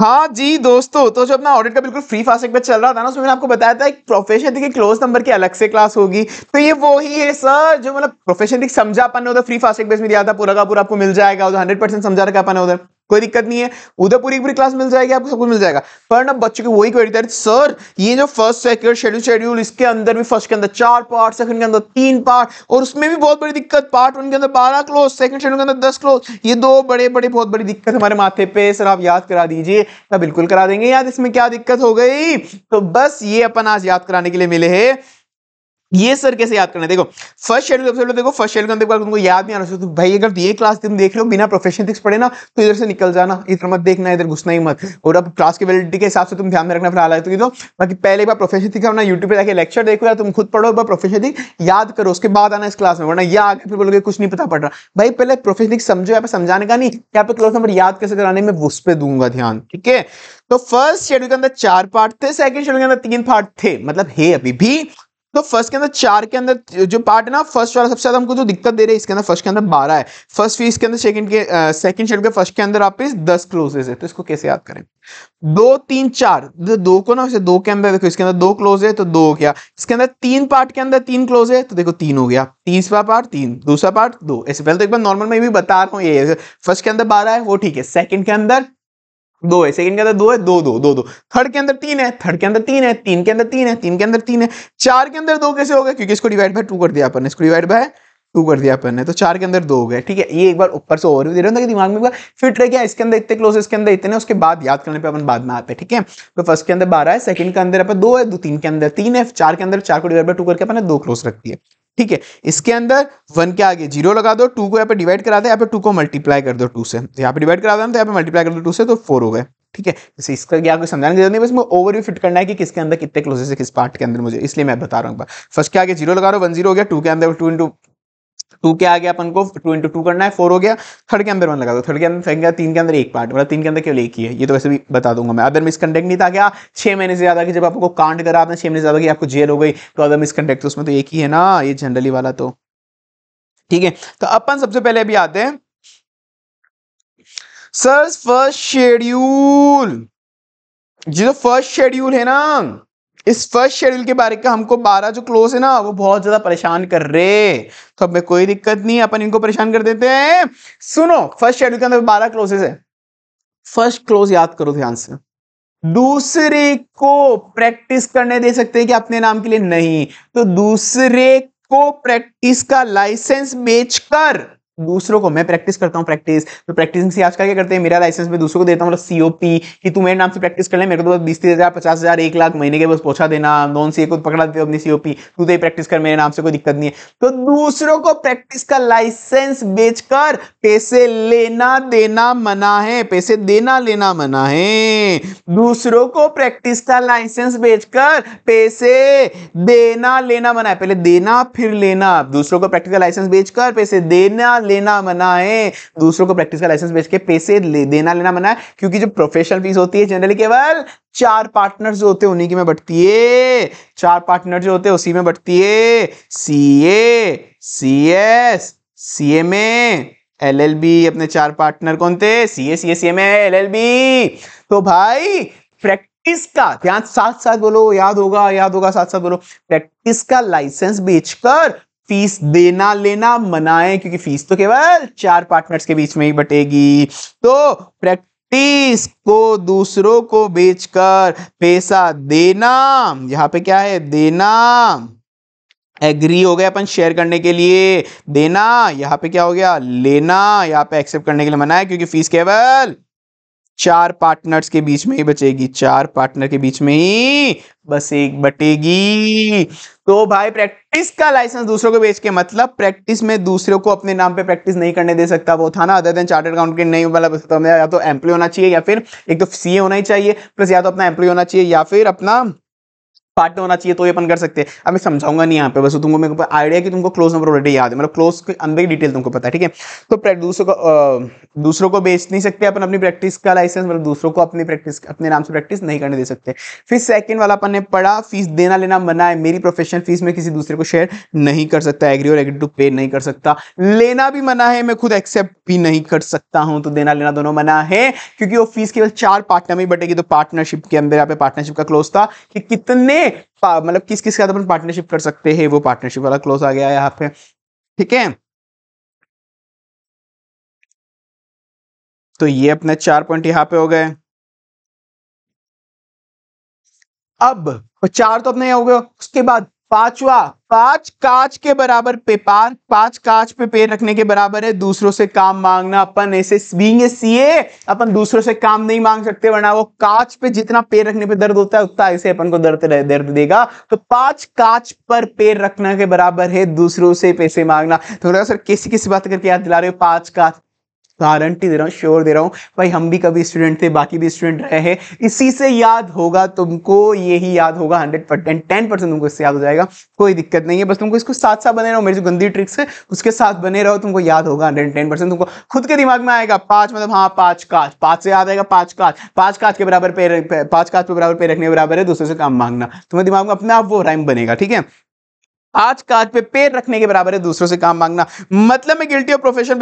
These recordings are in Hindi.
हाँ जी दोस्तों तो जो अपना ऑडिट का बिल्कुल फ्री फास्ट पे चल रहा था ना उसमें मैंने आपको बताया था एक प्रोफेशन देखिए क्लोज नंबर की अलग से क्लास होगी तो ये वो ही है सर जो मतलब प्रोफेशन देखिए समझा अपन ने उधर फ्री फास्ट बेस में दिया था पूरा का पूरा आपको मिल जाएगा उधर हंड्रेड परसेंट समझा रखा अपन उधर कोई दिक्कत नहीं है उधर पूरी क्लास मिल जाएगी आपको सब कुछ मिल जाएगा पर ना बच्चों की वही क्वेरी थी सर ये जो फर्स्ट सेकंड शेड्यूल शेड्यूल इसके अंदर भी फर्स्ट के अंदर चार पार्ट सेकंड के अंदर तीन पार्ट और उसमें भी बहुत बड़ी दिक्कत पार्ट वन के अंदर बारह क्लोज सेकंड शेड्यूल के अंदर दस क्लोज ये दो बड़े बड़े बहुत बड़ी दिक्कत हमारे माथे पे सर आप याद करा दीजिए बिल्कुल करा देंगे याद इसमें क्या दिक्कत हो गई तो बस ये अपन आज याद कराने के लिए मिले है ये सर कैसे याद करना है देखो फर्स्ट शेड्यूल सबसे पहले देखो फर्स्ट शेड्यूल के तुमको याद नहीं आना चाहिए तो भाई अगर ये क्लास तुम देख रहे हो बिना प्रोफेशनल थिक्स पढ़े ना तो इधर से निकल जाना इधर मत देखना इधर घुसना ही मत और अब क्लास की वैलिडिटी के हिसाब से तुम ध्यान में रखना फिलहाल तो बाकी पहले एक बार प्रोफेशन थिक्स अपना यूट्यूब पर जाकर लेक्चर देखो या तुम खुद पढ़ो प्रोफेशन थिक याद करो उसके बाद आना इस क्लास में वरना या आगे फिर बोलोगे कुछ नहीं पता पड़ रहा भाई पहले प्रोफेशन थिक्स समझो यहाँ पे समझाने का नहीं यहाँ पे क्लास नंबर याद कैसे कराने में उस पर दूंगा ध्यान ठीक है तो फर्स्ट शेड्यूल के अंदर चार पार्ट थे सेकंड शेड्यूल के अंदर तीन पार्ट थे मतलब है अभी भी तो फर्स्ट के अंदर चार के अंदर जो पार्ट है ना फर्स्ट वाला सबसे ज्यादा हमको जो दिक्कत दे रही है इसके अंदर फर्स्ट के अंदर बारह है फर्स्ट फीस के अंदर सेकंड के सेकंड शेड के फर्स्ट के अंदर आप दस क्लोजेज है तो इसको कैसे याद करें दो तीन चार दो को ना दो के अंदर देखो इसके अंदर दो क्लोज है तो दो हो गया इसके अंदर तीन पार्ट के अंदर तीन क्लोज है तो देखो तीन हो गया तीसरा पार्ट तीन दूसरा पार्ट दो ऐसे पहले तो एक बार नॉर्मल में भी बता रहा हूँ ये फर्स्ट के अंदर बारह है वो ठीक है सेकंड के अंदर दो है सेकंड के अंदर दो है दो दो दो दो थर्ड के अंदर तीन है थर्ड के अंदर तीन है तीन के अंदर तीन है तीन के अंदर तीन है चार के अंदर दो कैसे हो गए क्योंकि इसको डिवाइड बाय टू कर दिया अपन ने इसको डिवाइड बाय टू कर दिया अपन ने तो चार के अंदर दो हो गए ठीक है ये एक बार ऊपर से भी दे रहे हूँ दिमाग में फिट रह गया इसके अंदर इतने क्लोज इसके अंदर इतने उसके बाद याद करने पर अपन बाद में आते हैं ठीक है तो फर्स्ट के अंदर बारह है सेकंड के अंदर अपन दो है दो तीन के अंदर तीन है चार के अंदर चार को डिवाइड बाय टू करके अपने दो क्लोज रखती है ठीक है इसके अंदर वन के आगे जीरो लगा दो टू को यहाँ पे डिवाइड करा दे यहाँ पे टू को मल्टीप्लाई कर दो टू से यहाँ पे डिवाइड करा दे तो यहाँ पे मल्टीप्लाई कर दो टू से तो फोर तो तो हो गए ठीक है जैसे इसका क्या कोई समझाने की जरूरत नहीं बस मैं ओवरव्यू फिट करना है कि किसके अंदर कितने क्लोजेस है किस पार्ट के अंदर मुझे इसलिए मैं बता रहा हूँ फर्स्ट के आगे जीरो लगा रहा हूँ वन जीरो हो गया टू के अंदर टू इंटू टू के आगे अपन को टू इंटू टू करना है फोर हो गया थर्ड के अंदर वन लगा दो थर्ड के अंदर फेंक गया तीन के अंदर एक पार्ट मतलब तीन के अंदर केवल एक ही है ये तो वैसे भी बता दूंगा मैं अदर मिसकंडक्ट नहीं था क्या छह महीने से ज्यादा की जब आपको कांड करा आपने छह महीने से ज्यादा की आपको जेल हो गई तो अदर मिसकंडक्ट तो उसमें तो एक ही है ना ये जनरली वाला तो ठीक है तो अपन सबसे पहले अभी आते हैं सर फर्स्ट शेड्यूल जी जो फर्स्ट शेड्यूल है ना इस फर्स्ट शेड्यूल के बारे का हमको बारह जो क्लोज है ना वो बहुत ज्यादा परेशान कर रहे तो हमें कोई दिक्कत नहीं अपन इनको परेशान कर देते हैं सुनो फर्स्ट शेड्यूल के अंदर बारह क्लोजेस है फर्स्ट क्लोज याद करो ध्यान से दूसरे को प्रैक्टिस करने दे सकते हैं कि अपने नाम के लिए नहीं तो दूसरे को प्रैक्टिस का लाइसेंस बेचकर दूसरों को मैं प्रैक्टिस करता हूँ प्रैक्टिस तो प्रैक्टिसिंग से आजकल क्या करते हैं मेरा लाइसेंस मैं दूसरों को देता हूँ मतलब सी ओ पी कि तू मेरे नाम से प्रैक्टिस कर ले मेरे को तो बीस तीस हज़ार पचास हज़ार एक लाख महीने के बस पहुँचा देना नॉन सी ए को पकड़ा देते हो अपनी सी ओ पी तू तो प्रैक्टिस कर मेरे नाम से कोई दिक्कत नहीं है तो दूसरों को प्रैक्टिस का लाइसेंस बेचकर पैसे लेना देना मना है पैसे देना लेना मना है दूसरों को प्रैक्टिस का लाइसेंस बेचकर पैसे देना लेना मना है पहले देना फिर लेना दूसरों को प्रैक्टिस का लाइसेंस बेचकर पैसे देना लेना मना है दूसरों को प्रैक्टिस का लाइसेंस बेच के पैसे ले, देना लेना मना है क्योंकि जो प्रोफेशनल फीस होती है जनरली केवल चार पार्टनर जो होते हैं उन्हीं की में बढ़ती है चार पार्टनर जो होते हैं उसी में बढ़ती है C A C S C M A L L B अपने चार पार्टनर कौन थे C A C S C M L L B तो भाई प्रैक्टिस का ध्यान साथ साथ बोलो याद होगा याद होगा साथ साथ बोलो प्रैक्टिस का लाइसेंस बेचकर फीस देना लेना मनाए क्योंकि फीस तो केवल चार पार्टनर्स के बीच में ही बटेगी तो प्रैक्टिस को दूसरों को बेचकर पैसा देना यहाँ पे क्या है देना एग्री हो गया अपन शेयर करने के लिए देना यहाँ पे क्या हो गया लेना यहाँ पे एक्सेप्ट करने के लिए मना है क्योंकि फीस केवल चार पार्टनर्स के बीच में ही बचेगी चार पार्टनर के बीच में ही बस एक बटेगी तो भाई प्रैक्टिस का लाइसेंस दूसरों को बेच के मतलब प्रैक्टिस में दूसरों को अपने नाम पे प्रैक्टिस नहीं करने दे सकता वो था ना अदर देन चार्टर्ड अकाउंटेंट नहीं मतलब बस तो या तो एम्प्लॉय होना चाहिए या फिर एक तो सीए होना ही चाहिए प्लस या तो अपना एम्प्लॉय होना चाहिए या फिर अपना पार्ट में होना चाहिए तो ये अपन कर सकते हैं अब मैं समझाऊंगा नहीं यहाँ पे बस तुमको मेरे को आइडिया कि तुमको क्लोज नंबर ऑलरेडी याद है मतलब क्लोज के अंदर की डिटेल तुमको पता है ठीक है तो दूसरों को दूसरों को बेच नहीं सकते अपन अपनी प्रैक्टिस का लाइसेंस मतलब दूसरों को अपनी प्रैक्टिस अपने नाम से प्रैक्टिस नहीं करने दे सकते फिर सेकंड वाला अपन ने पढ़ा फीस देना लेना मना है मेरी प्रोफेशनल फीस में किसी दूसरे को शेयर नहीं कर सकता एग्री और एग्री टू पे नहीं कर सकता लेना भी मना है मैं खुद एक्सेप्ट भी नहीं कर सकता हूं तो देना लेना दोनों मना है क्योंकि वो फीस केवल चार पार्टनर में बटेगी तो पार्टनरशिप के अंदर यहाँ पे पार्टनरशिप का क्लोज था कि कितने मतलब किस किस के साथ अपन पार्टनरशिप कर सकते हैं वो पार्टनरशिप वाला क्लोज आ गया यहाँ पे ठीक है तो ये अपने चार पॉइंट यहाँ पे हो गए अब चार तो अपने हो गए उसके बाद पांचवा पांच कांच के बराबर पेपार पांच कांच पे पेड़ रखने के बराबर है दूसरों से काम मांगना अपन ऐसे बींग सीए अपन दूसरों से काम नहीं मांग सकते वरना वो कांच पे जितना पेड़ रखने पे दर्द होता है उतना ऐसे अपन को दर्द दर्द देगा तो पांच कांच पर पेड़ रखना के बराबर है दूसरों से पैसे मांगना तो सर कैसी किसी बात करके याद दिला रहे हो पांच कांच गारंटी दे रहा हूँ श्योर दे रहा हूँ भाई हम भी कभी स्टूडेंट थे बाकी भी स्टूडेंट रहे हैं इसी से याद होगा तुमको यही याद होगा हंड्रेड परसेंट टेन परसेंट तुमको इससे याद हो जाएगा कोई दिक्कत नहीं है बस तुमको इसको साथ साथ बने रहो मेरी जो गंदी ट्रिक्स है उसके साथ बने रहो तुमको याद होगा हंड्रेड टेन परसेंट तुमको खुद के दिमाग में आएगा पाँच मतलब हाँ पाँच काच पाँच से याद आएगा पाँच काच पाँच काच के बराबर पे पाँच काच के बराबर पे रखने के बराबर है दूसरे से काम मांगना तुम्हारे दिमाग में अपने आप वो राइम बनेगा ठीक है आज काज पे पैर रखने के बराबर है दूसरों से काम मांगना मतलब मैं गिल्टी और प्रोफेशन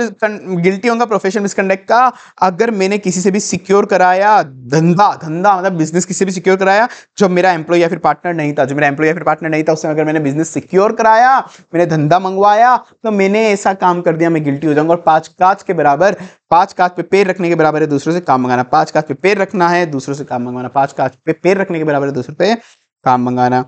गिल्टी होगा प्रोफेशन मिसकंडक्ट का अगर मैंने किसी से भी सिक्योर कराया धंधा धंधा मतलब बिजनेस किसी से भी सिक्योर कराया जो मेरा एम्प्लॉय या फिर पार्टनर नहीं था जो मेरा एम्प्लॉय या फिर पार्टनर नहीं था उससे अगर मैंने बिजनेस सिक्योर कराया मैंने धंधा मंगवाया तो मैंने ऐसा काम कर दिया मैं गिल्टी हो जाऊंगा और पांच काज के बराबर पांच काज पे पैर रखने के बराबर है दूसरों से काम मंगाना पांच काज पे पैर रखना है दूसरों से काम मंगवाना पांच काज पे पैर रखने के बराबर है दूसरों पे काम मंगाना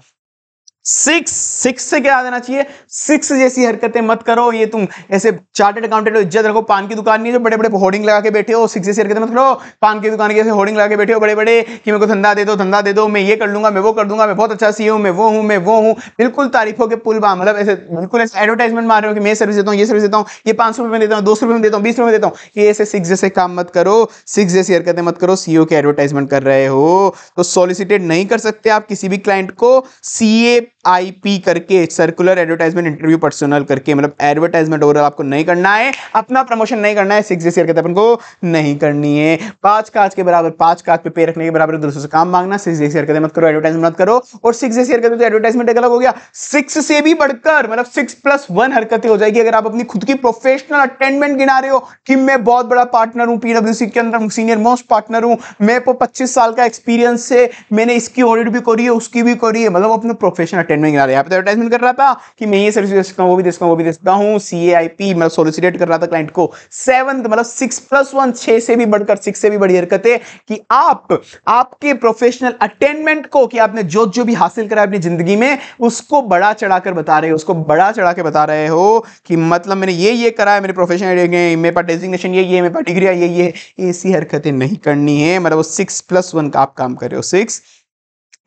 सिक्स सिक्स से क्या देना चाहिए सिक्स जैसी हरकतें मत करो ये तुम ऐसे चार्टेड अकाउंटेंट हो इज्जत रखो पान की दुकान नहीं जो बड़े बड़े होर्डिंग लगा के बैठे हो सिक्स जैसी हरकतें मत करो पान की दुकान की ऐसे होर्डिंग लगा के बैठे हो बड़े बड़े कि मेरे को धंधा दे दो धंधा दे दो मैं ये कर लूंगा मैं वो कर दूंगा मैं बहुत अच्छा सी हूँ मैं वो हूँ मैं वो हूँ बिल्कुल तारीफों के पुल बा मतलब ऐसे बिल्कुल ऐसे एडवर्टाइजमेंट मार रहे हो कि मैं सर्विस देता हूँ ये सर्विस देता हूँ ये पांच सौ में देता हूँ दो सौ में देता हूँ बीस रुपये में देता हूँ ये ऐसे सिक्स जैसे काम मत करो सिक्स जैसी हरकतें मत करो सीईओ के एडवर्टाइजमेंट कर रहे हो तो सॉलिसिटेड नहीं कर सकते आप किसी भी क्लाइंट को सीए आई करके सर्कुलर एडवर्टाइजमेंट इंटरव्यू पर्सनल करके मतलब एडवर्टाइजमेंट ओवरऑल आपको नहीं करना है अपना प्रमोशन नहीं करना है सिक्स जी शेयर करते अपन को नहीं करनी है पांच काज के बराबर पांच काज पे पे रखने के बराबर दूसरों से काम मांगना सिक्स जी शेयर करते मत करो एडवर्टाइजमेंट मत करो और सिक्स जी शेयर करते तो एडवर्टाइजमेंट अलग हो गया सिक्स से भी बढ़कर मतलब सिक्स प्लस वन हरकतें हो जाएगी अगर आप अपनी खुद की प्रोफेशनल अटेंडमेंट गिना रहे हो कि मैं बहुत बड़ा पार्टनर हूँ पीडब्ल्यू के अंदर सीनियर मोस्ट पार्टनर हूँ मैं तो पच्चीस साल का एक्सपीरियंस है मैंने इसकी ऑडिट भी करी है उसकी भी करी है मतलब अपने प्रोफेशनल टेंडरिंग में रहा है पे एडवर्टाइजमेंट तो कर रहा था कि मैं ये सर्विस दे सकता हूँ वो भी दे सकता हूँ वो भी दे सकता हूँ सी ए आई पी मतलब सोलिसिटेट कर रहा था क्लाइंट को सेवन मतलब सिक्स प्लस वन छह से भी बढ़कर सिक्स से भी बड़ी हरकत है कि आप आपके प्रोफेशनल अटेंडमेंट को कि आपने जो जो भी हासिल करा अपनी जिंदगी में उसको बड़ा चढ़ाकर बता रहे हो उसको बड़ा चढ़ा के बता रहे हो कि मतलब मैंने ये ये करा है मेरे प्रोफेशनल मेरे पास डेजिग्नेशन ये ये मेरे पास डिग्री ये ये ऐसी हरकतें नहीं करनी है मतलब वो सिक्स प्लस वन का आप काम कर रहे हो सिक्स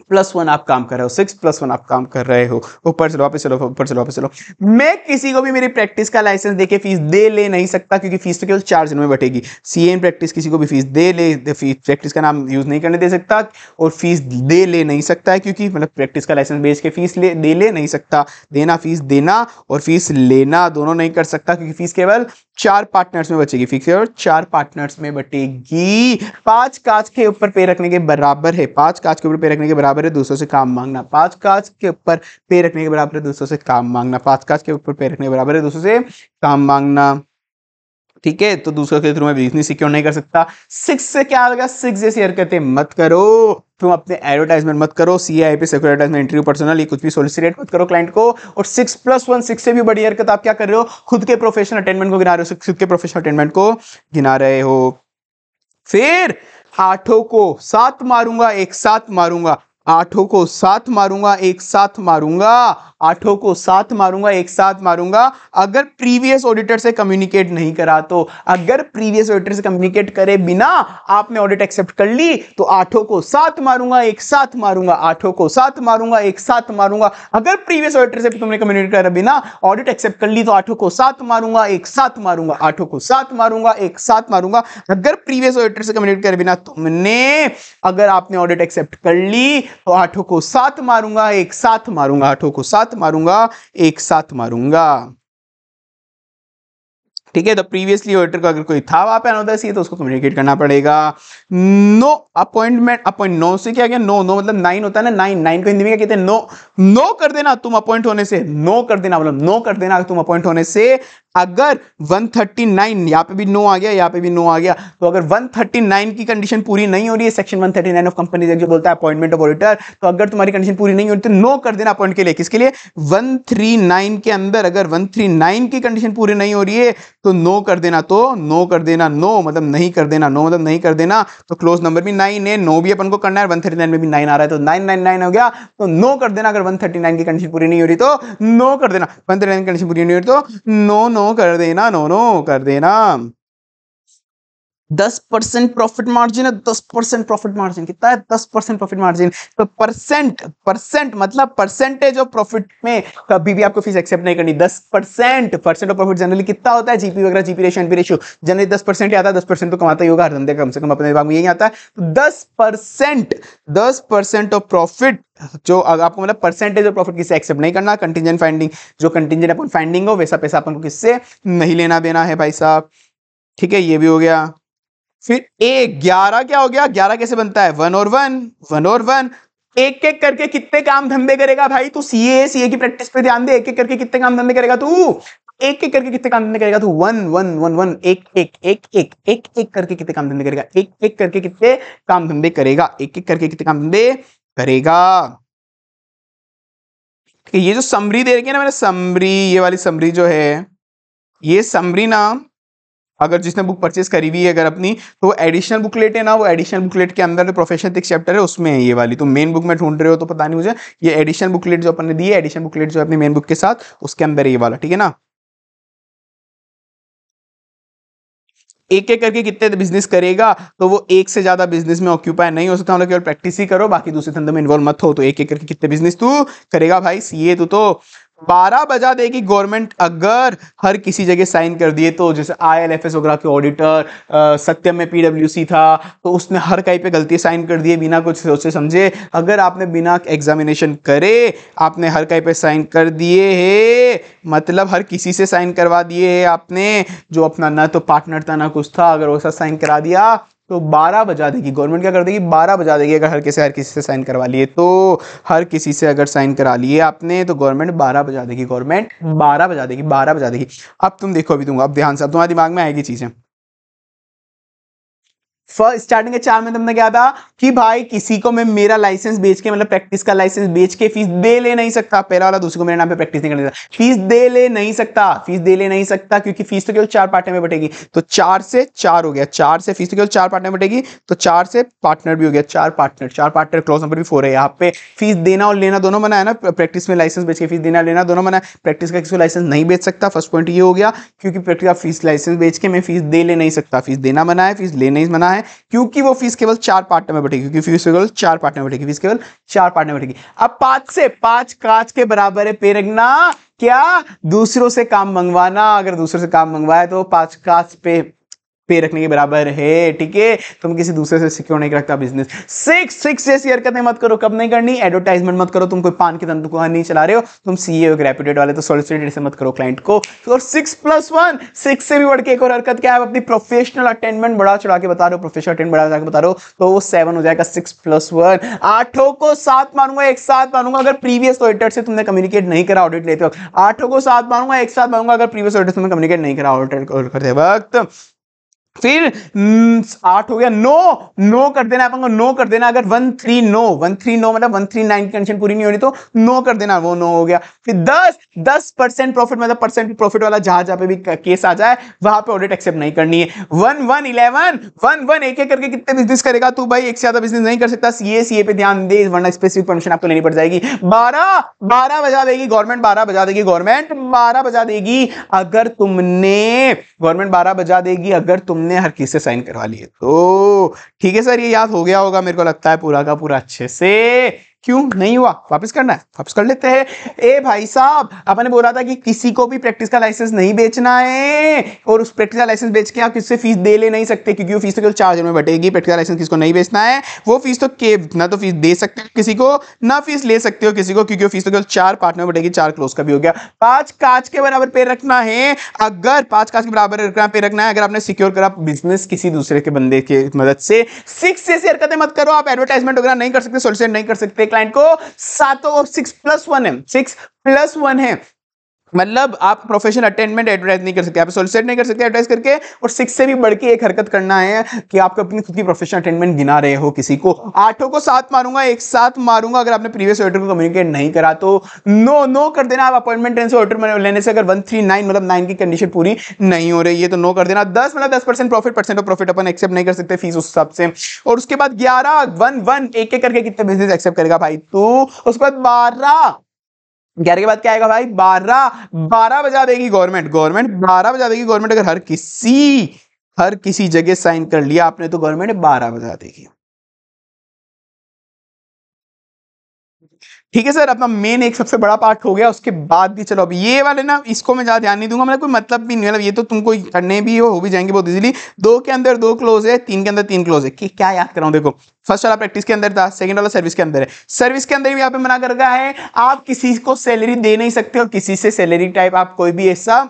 प्लस वन आप काम कर रहे हो सिक्स प्लस वन आप काम कर रहे हो ऊपर चलो वापस चलो ऊपर चलो वापस चलो मैं किसी को भी मेरी प्रैक्टिस का लाइसेंस देके फीस दे ले नहीं सकता क्योंकि फीस तो केवल चार दिनों में बटेगी सी एन प्रैक्टिस किसी को भी फीस दे ले फीस प्रैक्टिस का नाम यूज़ नहीं करने दे सकता और फीस दे ले नहीं सकता है क्योंकि मतलब प्रैक्टिस का लाइसेंस बेच के फीस ले दे ले नहीं सकता देना फीस देना और फीस लेना दोनों नहीं कर सकता क्योंकि फीस केवल चार पार्टनर्स में बचेगी फिक्स और चार पार्टनर्स में बटेगी पांच कांच के ऊपर पे रखने के बराबर है पांच कांच के ऊपर पे रखने के बराबर है दूसरों से काम मांगना पांच कांच के ऊपर पे रखने के बराबर है दूसरों से काम मांगना पांच कांच के ऊपर पे रखने के बराबर है दूसरों से काम मांगना ठीक है तो दूसरों के थ्रू मैं बिजनेस सिक्योर नहीं कर सकता सिक्स से क्या होगा सिक्स जैसी हरकतें मत करो तुम अपने एडवर्टाइजमेंट मत करो C I P securitisation interview personal ये कुछ भी सोलिसिटेट मत करो क्लाइंट को और सिक्स प्लस वन सिक्स से भी बड़ी हरकत आप क्या कर रहे हो खुद के प्रोफेशनल अटेंडमेंट को गिना रहे हो खुद के प्रोफेशनल अटेंडमेंट को गिना रहे हो फिर हाथों को सात मारूंगा एक साथ मारूंगा आठों को साथ मारूंगा एक साथ मारूंगा आठों को साथ मारूंगा एक साथ मारूंगा अगर प्रीवियस ऑडिटर से कम्युनिकेट नहीं करा तो अगर प्रीवियस ऑडिटर से कम्युनिकेट करे बिना आपने ऑडिट एक्सेप्ट कर ली तो आठों को साथ मारूंगा एक साथ मारूंगा आठों को साथ मारूंगा एक साथ मारूंगा अगर प्रीवियस ऑडिटर से तुमने कम्युनिकेट करे बिना ऑडिट एक्सेप्ट कर ली तो आठों को साथ मारूंगा एक साथ मारूंगा आठों को साथ मारूंगा एक साथ मारूंगा अगर प्रीवियस ऑडिटर से कम्युनिकेट करे बिना तुमने अगर आपने ऑडिट एक्सेप्ट कर ली तो आठों को सात मारूंगा एक साथ मारूंगा आठों को सात मारूंगा एक साथ मारूंगा ठीक है तो प्रीवियसली ऑडिटर का अगर कोई था वहां पे अनोदय सी तो उसको कम्युनिकेट करना पड़ेगा नो अपॉइंटमेंट अपॉइंट नो से क्या क्या नो नो मतलब नाइन होता है ना नाइन नाइन को हिंदी में क्या कहते हैं नो नो कर देना तुम अपॉइंट होने से नो कर देना मतलब नो कर देना तुम अपॉइंट होने से अगर 139 यहां पे भी नो आ गया यहां पे भी नो आ गया तो अगर 139 की कंडीशन पूरी नहीं हो रही है सेक्शन 139 ऑफ कंपनी जो बोलता है अपॉइंटमेंट ऑफ ऑडिटर तो अगर तुम्हारी कंडीशन पूरी नहीं हो रही तो नो कर देना अपॉइंट के लिए किसके लिए 139 के अंदर अगर 139 की कंडीशन पूरी नहीं हो रही है तो नो कर देना तो नो कर देना नो मतलब नहीं कर देना नो मतलब नहीं कर देना तो क्लोज नंबर भी नाइन है नो भी अपन को करना है वन में भी नाइन आ रहा है तो नाइन हो गया तो नो कर देना अगर वन की कंडीशन पूरी नहीं हो रही तो नो कर देना वन की कंडीशन पूरी नहीं हो रही तो नो नो नो कर देना नो नो कर देना दस परसेंट प्रॉफिट मार्जिन है दस परसेंट प्रॉफिट मार्जिन कितना है दस परसेंट प्रॉफिट मार्जिन तो परसेंट परसेंट मतलब परसेंटेज ऑफ प्रॉफिट में कभी भी आपको फीस एक्सेप्ट नहीं करनी दस percent percent of profit generally कितना होता है जीपी वगैरह GP ratio NP ratio generally दस परसेंट आता है दस परसेंट तो कमाता ही होगा हर धंधे कम से कम अपने दिमाग में यही आता है तो दस परसेंट दस परसेंट ऑफ प्रॉफिट जो आपको मतलब परसेंटेज ऑफ प्रॉफिट किसी एक्सेप्ट नहीं करना कंटिजेंट फाइंडिंग जो कंटिजेंट अपन फाइंडिंग हो वैसा पैसा अपन को किससे नहीं लेना देना है भाई साहब ठीक है ये भी हो गया फिर एक ग्यारह क्या हो गया ग्यारह कैसे बनता है वन और वन वन और वन एक एक करके कितने काम धंधे करेगा भाई तू सीए सीए की प्रैक्टिस पे ध्यान दे एक एक करके कितने काम धंधे करेगा तू एक एक करके कितने काम धंधे करेगा तू वन वन वन वन एक एक एक एक एक एक करके कितने काम धंधे करेगा एक एक करके कितने काम धंधे करेगा एक एक करके कितने काम धंधे करेगा ये जो समरी दे रखी है ना मैंने समरी ये वाली समरी जो है ये समरी ना अगर जिसने बुक परचेज करी हुई है अगर अपनी तो एडिशनल बुकलेट है ना वो एडिशनल बुकलेट के अंदर प्रोफेशनल एक चैप्टर है उसमें है ये वाली तो मेन बुक में ढूंढ रहे हो तो पता नहीं मुझे ये एडिशनल बुकलेट जो अपने दी है एडिशनल बुकलेट जो है अपनी मेन बुक के साथ उसके अंदर ये वाला ठीक है ना एक एक करके कितने बिजनेस करेगा तो वो एक से ज्यादा बिजनेस में ऑक्यूपाई नहीं हो सकता हम मतलब लोग केवल प्रैक्टिस ही करो बाकी दूसरे धंधे में इन्वॉल्व मत हो तो एक एक करके कितने बिजनेस तू करेगा भाई सीए तू तो बारह बजा देगी गवर्नमेंट अगर हर किसी जगह साइन कर दिए तो जैसे आई एल एफ एस वगैरह के ऑडिटर सत्यम में पीडब्ल्यूसी था तो उसने हर कहीं पे गलती साइन कर दिए बिना कुछ सोचे समझे अगर आपने बिना एग्जामिनेशन करे आपने हर कहीं पे साइन कर दिए है मतलब हर किसी से साइन करवा दिए है आपने जो अपना ना तो पार्टनर था ना कुछ था अगर वैसा साइन करा दिया तो 12 बजा देगी गवर्नमेंट क्या कर देगी 12 बजा देगी अगर हर किसी हर किसी से साइन करवा लिए तो हर किसी से अगर साइन करा लिए आपने तो गवर्नमेंट 12 बजा देगी गवर्नमेंट 12 बजा देगी 12 बजा देगी अब तुम देखो अभी तुम अब ध्यान से अब तुम्हारे दिमाग में आएगी चीज़ें फर्स्ट स्टार्टिंग के चार में तुमने क्या था कि भाई किसी को मैं मेरा लाइसेंस बेच के मतलब प्रैक्टिस का लाइसेंस बेच के फीस दे ले नहीं सकता पहला वाला दूसरे को मेरे नाम पे प्रैक्टिस नहीं करने देता फीस दे ले नहीं सकता फीस दे ले नहीं सकता क्योंकि फीस तो केवल चार पार्टनर में बटेगी तो चार से चार हो गया चार से फीस तो केवल चार पार्टनर में बटेगी तो चार से पार्टनर भी हो गया चार पार्टनर चार पार्टनर क्लोज नंबर भी फोर है यहाँ पे फीस देना और लेना दोनों मना है ना प्रैक्टिस में लाइसेंस बेच के फीस देना लेना दोनों मना है प्रैक्टिस का किसी लाइसेंस नहीं बेच सकता फर्स्ट पॉइंट ये हो गया क्योंकि प्रैक्टिस का फीस लाइसेंस बेच के मैं फीस दे ले नहीं सकता फीस देना मना है फीस लेना ही मना है है क्योंकि वो फीस केवल चार पार्ट में बैठेगी क्योंकि फीस केवल चार पार्ट में बैठेगी फीस केवल चार पार्ट में बैठेगी अब पांच से पांच कांच के बराबर है पे रखना क्या दूसरों से काम मंगवाना अगर दूसरों से काम मंगवाए तो पांच कांच पे पे रखने के बराबर है ठीक है तुम तो किसी दूसरे से सिक्योर नहीं रखता बिजनेस सिक्स सिक्स जैसी हरकतें मत करो कब नहीं करनी एडवर्टाइजमेंट मत करो तुम कोई पान की दुकान नहीं चला रहे हो तुम सी ए रेपुटेड वाले तो सोलिसिटेड से मत करो क्लाइंट को तो और सिक्स प्लस वन सिक्स से भी बढ़ के एक और हरकत क्या है अपनी प्रोफेशनल अटेंडमेंट बढ़ा चढ़ा के बता रहे हो प्रोफेशनल अटेंड बढ़ा चढ़ा के बता रहे हो तो वो सेवन हो जाएगा सिक्स प्लस वन आठों को सात मानूंगा एक साथ मानूंगा अगर प्रीवियस ऑडिटर से तुमने कम्युनिकेट नहीं करा ऑडिट लेते वक्त आठों को सात मानूंगा एक साथ मानूंगा अगर प्रीवियस ऑडिटर से तुमने कम्युनिकेट नहीं करा ऑडिट करते वक्त फिर आठ हो गया नो नो कर देना अपन को नो कर देना अगर one three no one three no मतलब वन थ्री नाइन की कंडीशन पूरी नहीं हो रही तो नो कर देना वो नो हो गया फिर दस दस परसेंट प्रॉफिट मतलब परसेंट प्रॉफिट वाला जहां जहां पे भी केस आ जाए वहां पे ऑडिट एक्सेप्ट नहीं करनी है one one eleven one one एक एक करके कितने बिजनेस करेगा तू भाई एक से ज्यादा बिजनेस नहीं कर सकता सीए सीए पे ध्यान दे वरना स्पेसिफिक परमिशन आपको लेनी पड़ जाएगी बारह बारह बजा देगी गवर्नमेंट बारह बजा देगी गवर्नमेंट बारह बजा देगी अगर तुमने गवर्नमेंट बारह बजा देगी अगर तुम तुमने हर किस से साइन करवा लिए तो ठीक है सर ये याद हो गया होगा मेरे को लगता है पूरा का पूरा अच्छे से क्यों नहीं हुआ वापस करना है वापस कर लेते हैं ए भाई साहब आपने बोला था कि किसी को भी प्रैक्टिस का लाइसेंस नहीं बेचना है और उस प्रैक्टिस का लाइसेंस बेच के आप किससे फीस दे ले नहीं सकते क्योंकि वो फीस तो केवल चार हजार में बटेगी प्रैक्टिस लाइसेंस किसको नहीं बेचना है वो फीस तो के ना तो फीस दे सकते हो किसी को ना फीस ले सकते हो किसी को क्योंकि फीस तो केवल चार पार्ट में बटेगी चार क्लोज का भी हो गया पांच कांच के बराबर पे रखना है अगर पांच कांच के बराबर पे रखना है अगर आपने सिक्योर करा बिजनेस किसी दूसरे के बंदे की मदद से सिक्स से हरकतें मत करो आप एडवर्टाइजमेंट वगैरह नहीं कर सकते सोल्यूशन नहीं कर सकते क्लाइंट को सातों सिक्स प्लस वन है सिक्स प्लस वन है मतलब आप प्रोफेशनल अटेंडमेंट एडवर्टाइज नहीं कर सकते आप सोलिसिट नहीं कर सकते एडवर्टाइज करके और सिक्स से भी बढ़ के एक हरकत करना है कि आप अपनी खुद की प्रोफेशनल अटेंडमेंट गिना रहे हो किसी को आठों को साथ मारूंगा एक साथ मारूंगा अगर आपने प्रीवियस ऑर्डर को कम्युनिकेट नहीं करा तो नो नो कर देना आप अपॉइंटमेंट से ऑर्डर लेने से अगर वन थ्री नाइन मतलब नाइन की कंडीशन पूरी नहीं हो रही है तो नो कर देना दस मतलब दस परसेंट प्रॉफिट परसेंट प्रॉफिट अपन एक्सेप्ट नहीं कर सकते फीस उस हिसाब से और उसके बाद ग्यारह वन वन एक एक करके कितने बिजनेस एक्सेप्ट करेगा भाई तू उसके बाद बारह ग्यारह के बाद क्या आएगा भाई बारह बारह बजा देगी गवर्नमेंट गवर्नमेंट बारह बजा देगी गवर्नमेंट अगर हर किसी हर किसी जगह साइन कर लिया आपने तो गवर्नमेंट बारह बजा देगी ठीक है सर अपना मेन एक सबसे बड़ा पार्ट हो गया उसके बाद भी चलो अब ये वाले ना इसको मैं ज़्यादा ध्यान नहीं दूंगा मतलब कोई मतलब भी नहीं मतलब ये तो तुमको करने भी हो भी जाएंगे बहुत इजीली दो के अंदर दो क्लोज है तीन के अंदर तीन क्लोज है कि क्या याद कराऊं देखो फर्स्ट वाला प्रैक्टिस के अंदर था सेकंड वाला सर्विस के अंदर है सर्विस के अंदर भी यहाँ पे मना कर रखा है आप किसी को सैलरी दे नहीं सकते हो किसी से सैलरी टाइप आप कोई भी ऐसा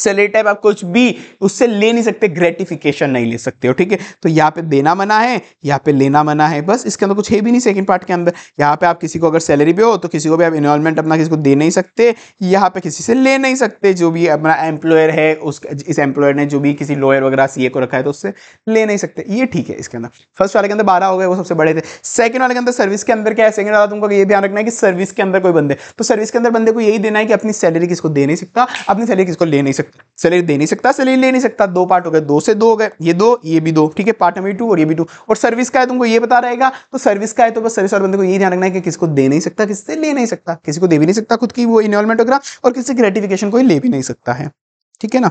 सैलरी टाइप आप कुछ भी उससे ले नहीं सकते ग्रेटिफिकेशन नहीं ले सकते हो ठीक है तो यहाँ पे देना मना है यहाँ पे लेना मना है बस इसके अंदर कुछ है भी नहीं सेकंड पार्ट के अंदर यहाँ पे आप किसी को अगर सैलरी पे हो तो किसी को भी आप इन्वॉलमेंट अपना किसी को दे नहीं सकते यहाँ पे किसी से ले नहीं सकते जो भी अपना एम्प्लॉयर है उस इस एम्प्लॉयर ने जो भी किसी लॉयर वगैरह सी को रखा है तो उससे ले नहीं सकते ये ठीक है इसके अंदर फर्स्ट वाले के अंदर बारह हो गए वो सबसे बड़े थे सेकंड वाले के अंदर सर्विस के अंदर क्या है सेकंड वाला तुमको ये ध्यान रखना है कि सर्विस के अंदर कोई बंदे तो सर्विस के अंदर बंदे को यही देना है कि अपनी सैलरी किसको दे नहीं सकता अपनी सैलरी किसको ले नहीं सकता सैलरी दे नहीं सकता सैलरी ले नहीं सकता दो पार्ट हो गए दो से दो हो गए ये दो ये भी दो ठीक है पार्ट नंबर टू और ये भी टू और सर्विस का है तुमको ये बता रहेगा तो सर्विस का है तो बस सर्विस और बंदे को ये ध्यान रखना है कि किसको दे नहीं सकता किससे ले नहीं सकता किसी को दे भी नहीं सकता खुद की वो इन्वॉल्वमेंट वगैरह और किसी की ग्रेटिफिकेशन कोई ले भी नहीं सकता है ठीक है ना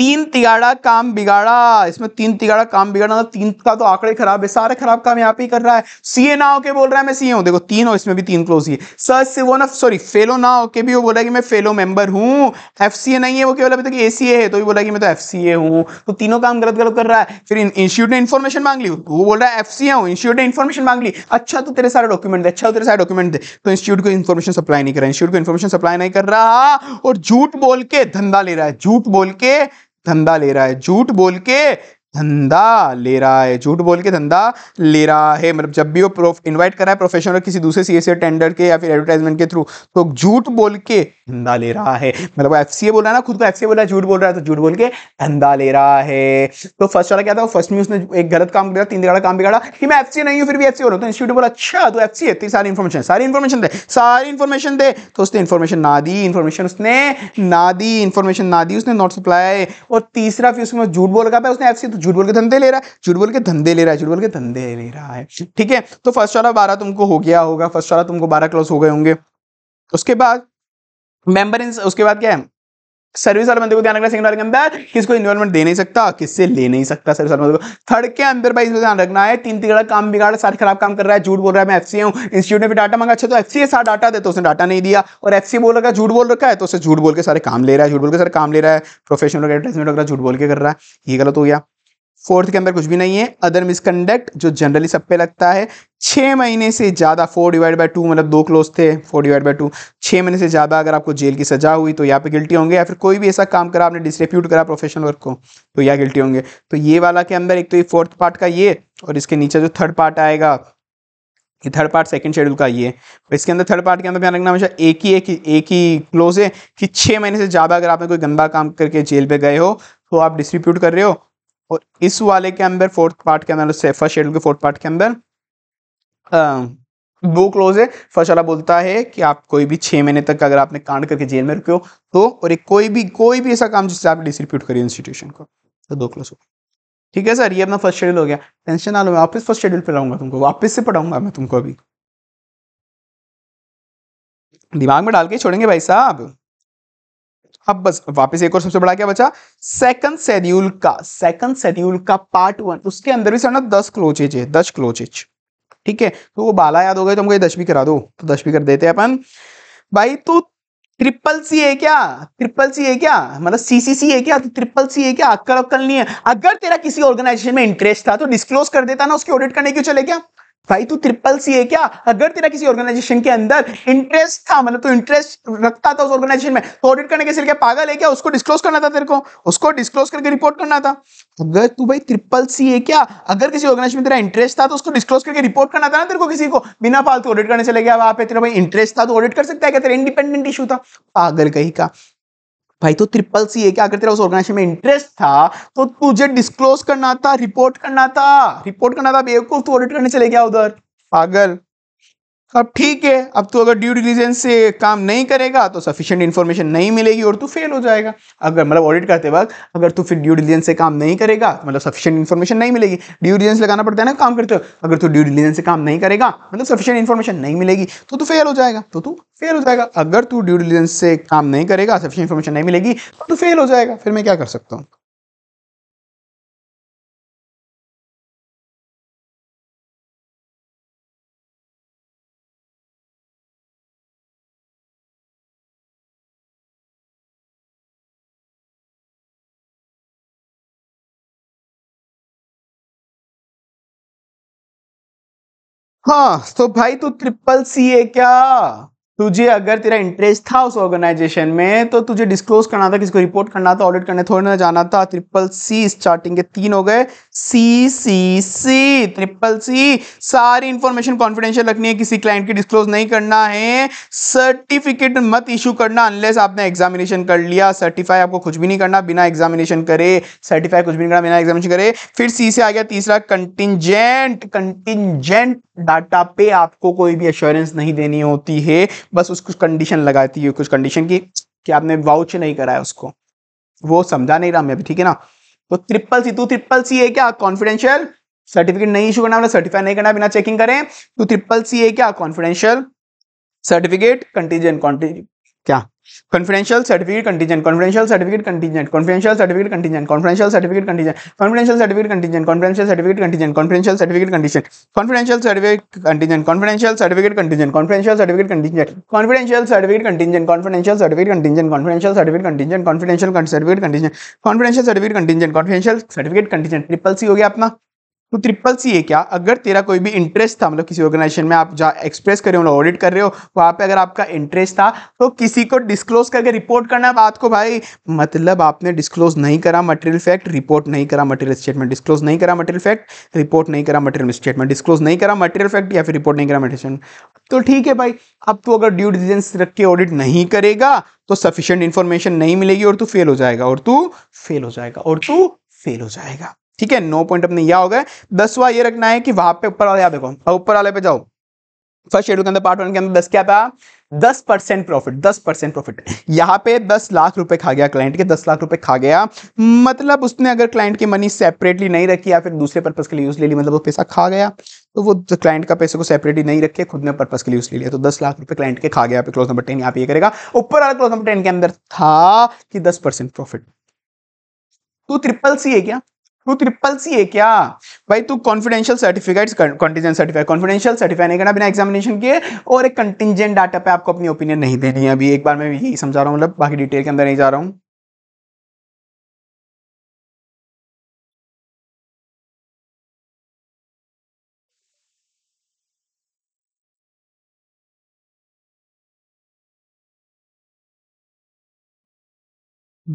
तीन तिगाड़ा काम बिगाड़ा इसमें तीन तिगाड़ा काम बिगाड़ा मतलब तीन का तो आंकड़े खराब है सारे खराब काम यहाँ पे ही कर रहा है सीए ना होके बोल रहा है मैं सीए हूँ देखो तीन हो इसमें भी तीन क्लोज ही सर से वो ना सॉरी फेलो ना होके भी वो बोला कि मैं फेलो मेंबर हूँ एफ नहीं है वो केवल अभी तक ए है तो भी बोला कि मैं तो एफ सी हूँ तो तीनों काम गलत गलत कर रहा है फिर इंस्टीट्यूट ने इन्फॉर्मेशन मांग ली वो बोल रहा है एफ सी हूँ इंस्टीट्यूट ने इन्फॉर्मेशन मांग ली अच्छा तो तेरे सारे डॉक्यूमेंट दे अच्छा तो तेरे सारे डॉक्यूमेंट दे तो इंस्टीट्यूट को इन्फॉर्मेशन सप्लाई नहीं कर रहा इंस्टीट्यूट को इन्फॉर्मेशन सप्लाई नहीं कर रहा और झूठ बोल के धंधा ले रहा है झूठ बोल के धंधा ले रहा है झूठ बोल के धंधा ले रहा है झूठ बोल के धंधा ले रहा है मतलब जब भी वो इनवाइट कर रहा है प्रोफेशनल किसी दूसरे सी टेंडर e के या फिर एडवर्टाइजमेंट के थ्रू तो झूठ बोल के धंधा ले रहा है मतलब एफ सी ए बोल रहा है ना खुद को एफ सी ए बोल रहा है झूठ बोल रहा है तो झूठ बोल के धंधा ले रहा है तो फर्स्ट वाला क्या था फर्स्ट में उसने एक गलत काम किया तीन दिन काम बिगाड़ा कि मैं एफ सी नहीं हूँ फिर भी एफ सी बोला तो इंस्टीट्यूट बोला अच्छा तो एफ सी है सारी इन्फॉर्मेशन सारी इन्फॉर्मेशन दे सारी इन्फॉर्मेशन दे तो उसने इन्फॉर्मेशन ना दी इन्फॉर्मेशन उसने ना दी इन्फॉर्मेशन ना दी उसने नॉट सप्लाई और तीसरा फिर उसमें झूठ बोल रहा था उसने एफ सी तो झूठ बोल के धंधे ले रहा है झूठ बोल के धंधे ले रहा है झूठ बोल के धंधे ले रहा है ठीक है तो फर्स्ट वाला बारह तुमको हो गया होगा फर्स्ट वाला तुमको बारह क्लोज हो गए होंगे उसके बाद मेंबर इन उसके बाद क्या है सर्विस वाले बंदे को ध्यान रखना सेकंड वाले के अंदर किसको इन्वॉल्वमेंट दे नहीं सकता किससे ले नहीं सकता सर्विस वाले बंदे को थर्ड के अंदर भाई इसको ध्यान रखना है तीन तीन काम बिगाड़ सारे खराब काम कर रहा है झूठ बोल रहा है मैं एफसी हूँ इंस्टीट्यूट ने भी डाटा मांगा अच्छा तो एफसी सारा डाटा दे तो उसने डाटा नहीं दिया और एफसी बोल रखा झूठ बोल रखा है तो उसे झूठ बोल के सारे काम ले रहा है झूठ बोल के सारे काम ले रहा है प्रोफेशनल एडवर्टाइजमेंट वगैरह झूठ बोल के कर रहा है ये गलत हो गया फोर्थ के अंदर कुछ भी नहीं है अदर मिसकंडक्ट जो जनरली सब पे लगता है छः महीने से ज़्यादा फोर डिवाइड बाई टू मतलब दो क्लोज थे फोर डिवाइड बाई टू छः महीने से ज़्यादा अगर आपको जेल की सजा हुई तो यहाँ पे गिल्टी होंगे या फिर कोई भी ऐसा काम करा आपने डिसरेप्यूट करा प्रोफेशनल वर्क को तो यह गिल्टी होंगे तो ये वाला के अंदर एक तो ये फोर्थ पार्ट का ये और इसके नीचे जो थर्ड पार्ट आएगा ये थर्ड पार्ट सेकंड शेड्यूल का ये इसके अंदर थर्ड पार्ट के अंदर ध्यान रखना हमेशा एक ही एक ही एक ही क्लोज है कि छः महीने से ज़्यादा अगर आपने कोई गंदा काम करके जेल पे गए हो तो आप डिस्ट्रीब्यूट कर रहे हो और इस वाले के अंदर फोर्थ पार्ट के अंदर फर्स्ट शेड्यूल के फोर्थ पार्ट के अंदर वो क्लोज है फर्स्ट वाला बोलता है कि आप कोई भी छह महीने तक अगर आपने कांड करके जेल में रुके हो तो और एक कोई भी कोई भी ऐसा काम जिससे आप डिस्ट्रीब्यूट करिए इंस्टीट्यूशन को तो दो क्लोज हो ठीक है सर ये अपना फर्स्ट शेड्यूल हो गया टेंशन ना लो मैं वापस फर्स्ट शेड्यूल पे लाऊंगा तुमको वापस से पढ़ाऊंगा मैं तुमको अभी दिमाग में डाल के छोड़ेंगे भाई साहब अब बस वापस एक और सबसे बड़ा क्या बचा सेकंड शेड्यूल का सेकंड शेड्यूल का पार्ट वन उसके अंदर भी सर दस क्लोचेज है दस क्लोचेज ठीक है तो वो बाला याद हो गए तो हमको ये दस भी करा दो तो दस भी कर देते हैं अपन भाई तो ट्रिपल सी है क्या ट्रिपल सी है क्या मतलब सीसीसी है क्या तो ट्रिपल सी है क्या अक्कल अक्कल नहीं है अगर तेरा किसी ऑर्गेनाइजेशन में इंटरेस्ट था तो डिस्क्लोज कर देता ना उसके ऑडिट करने क्यों चले क्या भाई तू ट्रिपल सी है क्या अगर तेरा किसी ऑर्गेनाइजेशन के अंदर इंटरेस्ट था मतलब तू तो इंटरेस्ट रखता था उस ऑर्गेनाइजेशन में तो ऑडिट करने के सिर के पागल है क्या उसको डिस्क्लोज करना था तेरे को उसको डिस्क्लोज करके रिपोर्ट करना था अगर तू भाई ट्रिपल सी है क्या अगर किसी ऑर्गेनाइजेशन में तेरा इंटरेस्ट था तो उसको डिस्क्लोज करके रिपोर्ट करना था ना तेरे को किसी को बिना फालतू ऑडिट करने चले गया वहां पे तेरा भाई इंटरेस्ट था तो ऑडिट कर सकता है क्या तेरा इंडिपेंडेंट इशू था पागल कहीं का भाई तो ट्रिपल सी है क्या अगर तेरा उस ऑर्गेनाइजेशन में इंटरेस्ट था तो तुझे डिस्क्लोज करना था रिपोर्ट करना था रिपोर्ट करना था बेवकूफ तू ऑडिट करने चले गया उधर पागल अब ठीक है अब तो अगर ड्यू डिलीजेंस से काम नहीं करेगा तो सफिशियंट इन्फॉर्मेशन नहीं मिलेगी और तू फेल हो जाएगा अगर मतलब ऑडिट करते वक्त अगर तू फिर ड्यू डिलीजेंस से काम नहीं करेगा तो मतलब सफिशियंट इन्फॉर्मेशन नहीं मिलेगी ड्यू डिलीजेंस लगाना पड़ता है ना काम करते हो अगर तू ड्यू डिलीजेंस से काम नहीं करेगा मतलब सफिशियंट इन्फॉर्मेशन नहीं मिलेगी तो तू फेल हो जाएगा तो तू फेल हो जाएगा अगर तू ड्यू डिलीजेंस से काम नहीं करेगा सफिशियंट इन्फॉर्मेशन नहीं मिलेगी तो तू फेल हो जाएगा फिर मैं क्या कर सकता हूँ हाँ तो भाई तू ट्रिपल सी है क्या तुझे अगर तेरा इंटरेस्ट था उस ऑर्गेनाइजेशन में तो तुझे डिस्क्लोज करना था किसको रिपोर्ट करना था ऑडिट करने थोड़ी ना जाना था ट्रिपल सी स्टार्टिंग के तीन हो गए सी सी सी ट्रिपल सी सारी इंफॉर्मेशन कॉन्फिडेंशियल रखनी है किसी क्लाइंट की डिस्क्लोज नहीं करना है सर्टिफिकेट मत इशू करना अनलेस आपने एग्जामिनेशन कर लिया सर्टिफाई आपको कुछ भी नहीं करना बिना एग्जामिनेशन करे सर्टिफाई कुछ भी नहीं करना बिना एग्जामिनेशन करे फिर सी से आ गया तीसरा कंटिजेंट कंटिजेंट डाटा पे आपको कोई भी अश्योरेंस नहीं देनी होती है बस उस कुछ कंडीशन लगाती है कुछ कंडीशन की कि आपने वाउच नहीं कराया उसको वो समझा नहीं रहा मैं अभी ठीक है ना तो ट्रिपल सी तू ट्रिपल सी है क्या कॉन्फिडेंशियल सर्टिफिकेट नहीं इशू करना सर्टिफाई नहीं करना बिना चेकिंग करें तो ट्रिपल सी है क्या कॉन्फिडेंशियल सर्टिफिकेट कंटीजेंट क्या confidential certificate contingent confidential certificate contingent confidential certificate contingent confidential certificate contingent confidential certificate contingent confidential certificate contingent confidential certificate contingent confidential certificate contingent confidential certificate contingent confidential certificate contingent confidential certificate contingent confidential certificate contingent confidential certificate contingent confidential certificate contingent confidential certificate contingent confidential certificate contingent triple C हो गया अपना तो ट्रिपल सी है क्या अगर तेरा कोई भी इंटरेस्ट था मतलब किसी ऑर्गेनाइजेशन में आप जहाँ एक्सप्रेस कर रहे हो ऑडिट मतलब कर रहे हो वहाँ पे अगर आपका इंटरेस्ट था तो किसी को डिस्क्लोज करके रिपोर्ट करना बात को भाई मतलब आपने डिस्क्लोज नहीं करा मटेरियल फैक्ट रिपोर्ट नहीं करा मटेरियल स्टेटमेंट डिस्क्लोज नहीं करा मटेरियल फैक्ट रिपोर्ट नहीं करा मटेरियल स्टेटमेंट डिस्क्लोज नहीं करा मटेरियल फैक्ट या फिर रिपोर्ट नहीं करा मटेरियल तो ठीक है भाई अब तू अगर ड्यू डिलीजेंस रख के ऑडिट नहीं करेगा तो सफिशियंट इन्फॉर्मेशन नहीं मिलेगी और तू फेल हो जाएगा और तू फेल हो जाएगा और तू फेल हो जाएगा ठीक है नो पॉइंट अपने यह हो गए दसवा ये रखना है कि वहां पे ऊपर वाले देखो ऊपर वाले पे जाओ फर्स्ट शेड्यूल के अंदर पार्ट वन के अंदर दस क्या था दस परसेंट प्रॉफिट दस परसेंट प्रॉफिट यहाँ पे दस लाख रुपए खा गया क्लाइंट के दस लाख रुपए खा गया मतलब उसने अगर क्लाइंट की मनी सेपरेटली नहीं रखी या फिर दूसरे पर्पज के लिए यूज ले ली मतलब वो पैसा खा गया तो वो क्लाइंट का पैसे को सेपरेटली नहीं रखे खुद ने पर्पज के लिए यूज ले लिया तो दस लाख रुपए क्लाइंट के खा गया क्लोज नंबर टेन यहाँ पे करेगा ऊपर वाला क्लोज नंबर टेन के अंदर था कि दस परसेंट प्रॉफिट तो ट्रिपल सी है क्या टू ट्रिपल सी है क्या भाई तू confidential certificate contingent certify confidential certify नहीं करना बिना एग्जामिनेशन किए और एक कंटिजेंट डाटा पे आपको अपनी ओपिनियन नहीं देनी है अभी एक बार मैं यही समझा रहा हूँ मतलब बाकी डिटेल के अंदर नहीं जा रहा हूँ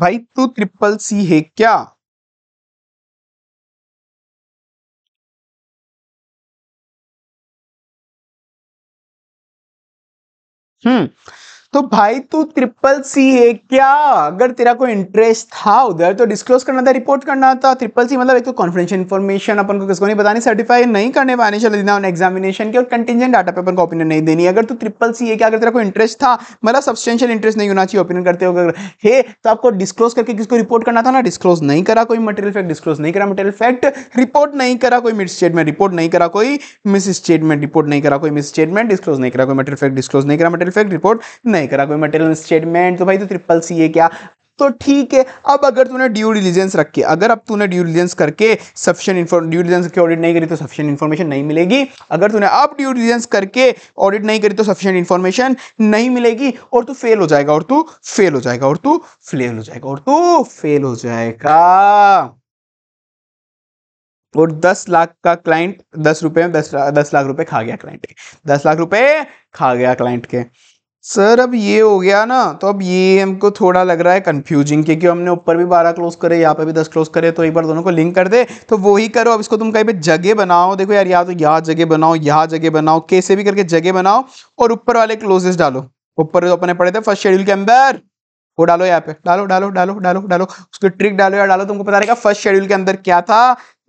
भाई तू ट्रिपल सी है क्या うん。तो भाई तू ट्रिपल सी है क्या अगर तेरा कोई इंटरेस्ट था उधर तो डिस्क्लोज करना था रिपोर्ट करना था ट्रिपल सी मतलब एक तो कॉन्फिडेंशियल इन्फॉर्मेशन अपन को किसको नहीं बताने सर्टिफाई नहीं करने चले देना एग्जामिनेशन के और कंटिजेंट डाटा पे अपन को ओपिनियन नहीं देनी अगर तू ट्रिपल सी है क्या अगर तेरा कोई इंटरेस्ट था मतलब सब्सटेंशियल इंटरेस्ट नहीं होना चाहिए ओपिनियन करते हो अगर है तो आपको डिस्क्लोज करके किसको रिपोर्ट करना था ना डिस्क्लोज नहीं करा कोई मटेरियल फैक्ट डिस्क्लोज नहीं करा मटेरियल फैक्ट रिपोर्ट नहीं करा कोई मिस स्टेटमेंट रिपोर्ट नहीं करा कोई मिस स्टेटमेंट रिपोर्ट नहीं करा कोई मिस स्टेटमेंट डिस्क्लोज नहीं करा कोई मटेरियल फैक्ट डिस्क्लोज नहीं करा मटेरियल फैक्ट रिपोर्ट नहीं नहीं करा कोई मटेरियल स्टेटमेंट तो भाई तो ट्रिपल सी है क्या तो ठीक है अब अगर तूने ड्यू डिलीजेंस रख के अगर अब तूने ड्यू डिलीजेंस करके सफिशियंट इन्फॉर्म ड्यू डिलीजेंस करके ऑडिट नहीं करी तो सफिशियंट इन्फॉर्मेशन नहीं मिलेगी अगर तूने अब ड्यू डिलीजेंस करके ऑडिट नहीं करी तो सफिशियंट इन्फॉर्मेशन नहीं मिलेगी और तू फेल हो जाएगा और तू फेल हो जाएगा और तू फेल हो जाएगा और तू फेल हो जाएगा और दस लाख का क्लाइंट दस रुपए में दस, दस लाख रुपए खा गया क्लाइंट के दस लाख रुपए खा गया क्लाइंट के सर अब ये हो गया ना तो अब ये हमको थोड़ा लग रहा है कंफ्यूजिंग क्योंकि हमने ऊपर भी बारह क्लोज करे यहाँ पे भी दस क्लोज करे तो एक बार दोनों को लिंक कर दे तो वही करो अब इसको तुम कहीं पे जगह बनाओ देखो यार या तो यहाँ जगह बनाओ यहाँ जगह बनाओ कैसे भी करके जगह बनाओ और ऊपर वाले क्लोजेस डालो ऊपर जो तो अपने पढ़े थे फर्स्ट शेड्यूल के अंदर वो डालो यहाँ पे डालो डालो डालो डालो डालो उसकी ट्रिक डालो या डालो तुमको पता रहेगा फर्स्ट शेड्यूल के अंदर क्या था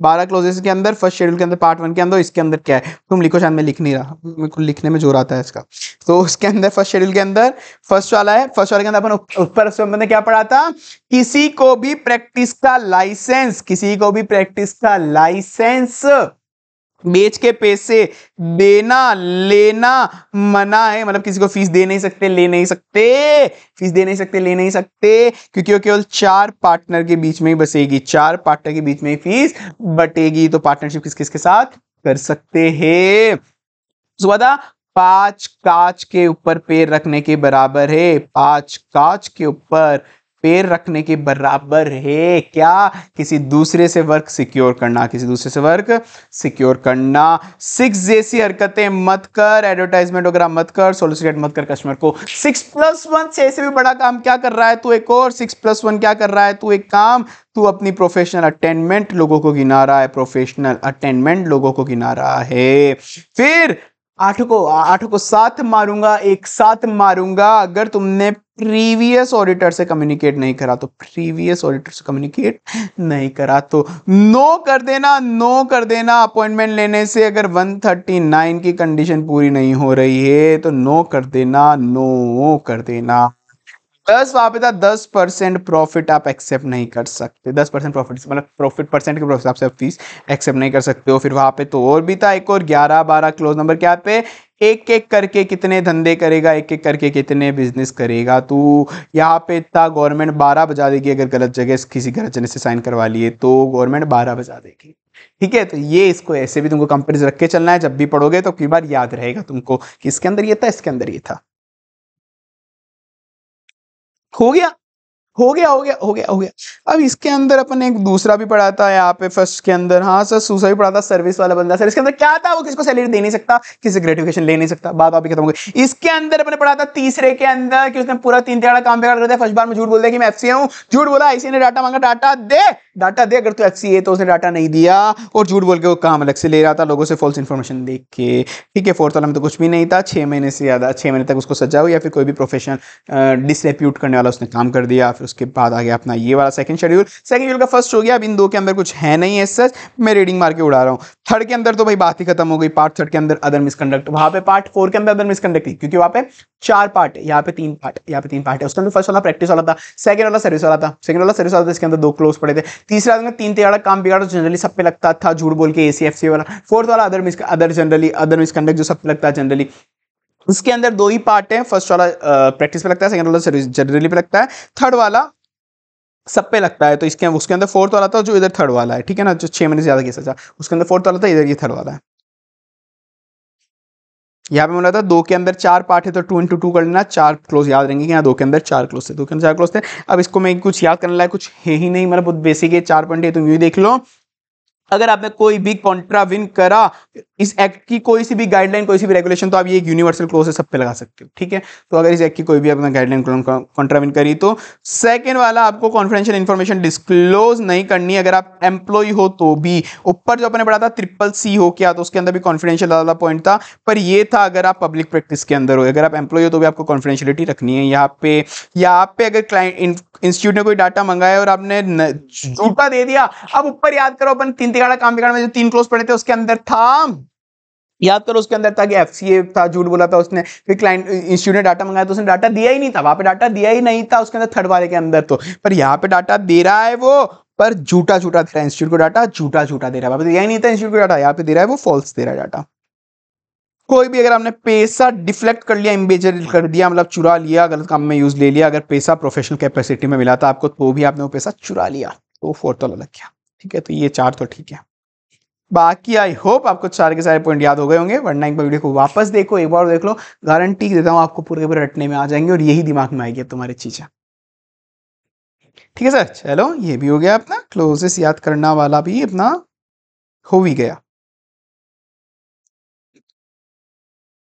बारह क्लोजेस के अंदर फर्स्ट शेड्यूल के अंदर पार्ट वन के अंदर इसके अंदर क्या है तुम लिखो शायद मैं लिख नहीं रहा मेरे को लिखने में जोर आता है इसका तो उसके अंदर फर्स्ट शेड्यूल के अंदर फर्स्ट वाला है फर्स्ट वाले के अंदर अपन ऊपर मैंने क्या पढ़ा था किसी को भी प्रैक्टिस का लाइसेंस किसी को भी प्रैक्टिस का लाइसेंस बेच के पैसे देना लेना मना है मतलब किसी को फीस दे नहीं सकते ले नहीं सकते फीस दे नहीं सकते ले नहीं सकते क्योंकि वो केवल चार पार्टनर के बीच में ही बसेगी चार पार्टनर के बीच में ही फीस बटेगी तो पार्टनरशिप किस किसके साथ कर सकते हैं सुबह पांच कांच के ऊपर पैर रखने के बराबर है पांच कांच के ऊपर पैर रखने के बराबर है क्या किसी दूसरे से वर्क सिक्योर करना किसी दूसरे से वर्क सिक्योर करना सिक्स जैसी हरकतें मत कर एडवर्टाइजमेंट वगैरह मत कर सोलिसिट मत कर कस्टमर को सिक्स प्लस वन से ऐसे भी बड़ा काम क्या कर रहा है तू एक और सिक्स प्लस वन क्या कर रहा है तू एक काम तू अपनी प्रोफेशनल अटेंडमेंट लोगों को गिना रहा है प्रोफेशनल अटेंडमेंट लोगों को गिना रहा है फिर आठ को आठ को साथ मारूंगा एक साथ मारूंगा अगर तुमने प्रीवियस ऑडिटर से कम्युनिकेट नहीं करा तो प्रीवियस ऑडिटर से कम्युनिकेट नहीं करा तो नो कर देना नो कर देना अपॉइंटमेंट लेने से अगर 139 की कंडीशन पूरी नहीं हो रही है तो नो कर देना नो कर देना प्लस वहां पे था दस परसेंट प्रॉफिट आप एक्सेप्ट नहीं कर सकते दस परसेंट प्रॉफिट मतलब प्रॉफिट परसेंट के हिसाब से आप फीस एक्सेप्ट नहीं कर सकते हो फिर वहां पे तो और भी था एक और ग्यारह बारह क्लोज नंबर क्या पे एक एक करके कितने धंधे करेगा एक एक करके कितने बिजनेस करेगा तो यहाँ पे इतना गवर्नमेंट बारह बजा देगी अगर गलत जगह किसी गलत जने से साइन करवा लिए तो गवर्नमेंट बारह बजा देगी ठीक है तो ये इसको ऐसे भी तुमको कंपनीज रख के चलना है जब भी पढ़ोगे तो कई बार याद रहेगा तुमको कि इसके अंदर ये था इसके अंदर ये था हो गया हो गया हो गया हो गया हो गया अब इसके अंदर अपन एक दूसरा भी पढ़ा था यहाँ पे फर्स्ट के अंदर हाँ सर सूसा भी पढ़ा था सर्विस वाला बंदा सर इसके अंदर क्या था वो किसको सैलरी दे नहीं सकता किसी ग्रेटिफिकेशन ले नहीं सकता बात आप खत्म हो गई इसके अंदर अपने पढ़ा था तीसरे के अंदर कि उसने पूरा तीन तिहाड़ा काम बेकार कर दिया फर्स्ट बार में झूठ बोल दिया कि मैं एफ हूँ झूठ बोला आईसी ने डाटा मांगा डाटा दे डाटा दे अगर तू एफ है तो उसने डाटा नहीं दिया और झूठ बोल के वो काम अलग से ले रहा था लोगों से फॉल्स इन्फॉर्मेशन देख के ठीक है फोर्थ वाला में तो कुछ भी नहीं था छह महीने से ज़्यादा छह महीने तक उसको सजा हुआ या फिर कोई भी प्रोफेशन डिसरेप्यूट करने वाला उसने काम कर दिया फिर उसके बाद आ गया अपना ये वाला सेकंड शेड्यूल सेकंड शेड्यूल का फर्स्ट हो गया अब इन दो के अंदर कुछ है नहीं है सच मैं रीडिंग मार के उड़ा रहा हूँ थर्ड के अंदर तो भाई बात ही खत्म हो गई पार्ट थर्ड के अंदर अदर मिसकंडक्ट वहाँ पे पार्ट फोर के अंदर अदर मिसकंडक्ट थी क्योंकि वहाँ पे चार पार्ट है यहाँ पे तीन पार्ट यहाँ पे तीन पार्ट है उसके अंदर फर्स्ट वाला प्रैक्टिस वाला था सेकंड वाला सर्विस वाला था सेकंड वाला सर्विस वाला था इसके अंदर दो क्लोज पड़े थे तीसरा आदमी तीन तेरह काम बिगाड़ा जनरली सब पे लगता था झूठ बोल के ए वाला फोर्थ वाला other miss other generally other misconduct जो सब पे लगता है जनरली उसके अंदर दो ही पार्ट है फर्स्ट वाला प्रैक्टिस पे लगता है सेकंड वाला जनरली पे लगता है थर्ड वाला सब पे लगता है तो इसके उसके अंदर फोर्थ वाला था जो इधर थर्ड वाला है ठीक है ना जो छह महीने से ज़्यादा केस था अच्छा। उसके अंदर फोर्थ वाला था इधर ये थर्ड वाला है यहाँ पे बोला था दो के अंदर चार पार्ट है तो टू इंटू टू कर लेना चार क्लोज याद रहेंगे कि यहाँ दो के अंदर चार क्लोज थे दो के अंदर चार क्लोज थे अब इसको मैं कुछ याद करने लायक कुछ है ही नहीं मतलब बहुत बेसिक है चार पॉइंट है तुम यू देख लो अगर आपने कोई भी कॉन्ट्रा विन करा इस एक्ट की कोई सी भी गाइडलाइन कोई सी भी रेगुलेशन तो आप ये एक यूनिवर्सल क्लोज है सब पे लगा सकते हो ठीक है तो अगर इस एक्ट की कोई भी अपना गाइडलाइन कॉन्ट्राविन करी तो सेकंड वाला आपको कॉन्फिडेंशियल इन्फॉर्मेशन डिस्क्लोज नहीं करनी अगर आप एम्प्लॉय हो तो भी ऊपर जो अपने पढ़ा था ट्रिपल सी हो क्या तो उसके अंदर भी कॉन्फिडेंशियल वाला पॉइंट था पर यह था अगर आप पब्लिक प्रैक्टिस के अंदर हो अगर आप एम्प्लॉय हो तो भी आपको कॉन्फिडेंशियलिटी रखनी है यहाँ पे आप पे अगर क्लाइंट इंस्टीट्यूट ने कोई डाटा मंगाया और आपने झूठा दे दिया अब ऊपर याद करो अपन तीन तिगाड़ा काम बिगाड़ में जो तीन क्लोज पड़े थे उसके अंदर था याद करो उसके अंदर था कि एफ था झूठ बोला था उसने फिर क्लाइंट इंस्टीट्यूट ने डाटा मंगाया तो उसने डाटा दिया ही नहीं था वहां पे डाटा दिया ही नहीं था उसके अंदर थर्ड वाले के अंदर तो पर यहाँ पे डाटा दे रहा है वो पर झूठा झूठा दे रहा है इंस्टीट्यूट को डाटा झूठा झूठा दे रहा है वहां पर तो दिया ही नहीं था इंस्टीट्यूट को डाटा यहाँ पे दे रहा है वो फॉल्स दे रहा है डाटा कोई भी अगर हमने पैसा डिफ्लेक्ट कर लिया इम्बेजर कर दिया मतलब चुरा लिया गलत काम में यूज ले लिया अगर पैसा प्रोफेशनल कैपेसिटी में मिला था आपको तो भी आपने वो पैसा चुरा लिया तो फोर्थ अलग गया ठीक है तो ये चार तो ठीक है बाकी आई होप आपको सारे के सारे पॉइंट याद हो गए होंगे वरना एक बार वीडियो को वापस देखो एक बार देख लो गारंटी देता हूँ आपको पूरे पूरे रटने में आ जाएंगे और यही दिमाग में आएगी तुम्हारी चीज़ें ठीक है सर चलो ये भी हो गया अपना क्लोजेस याद करना वाला भी अपना हो भी गया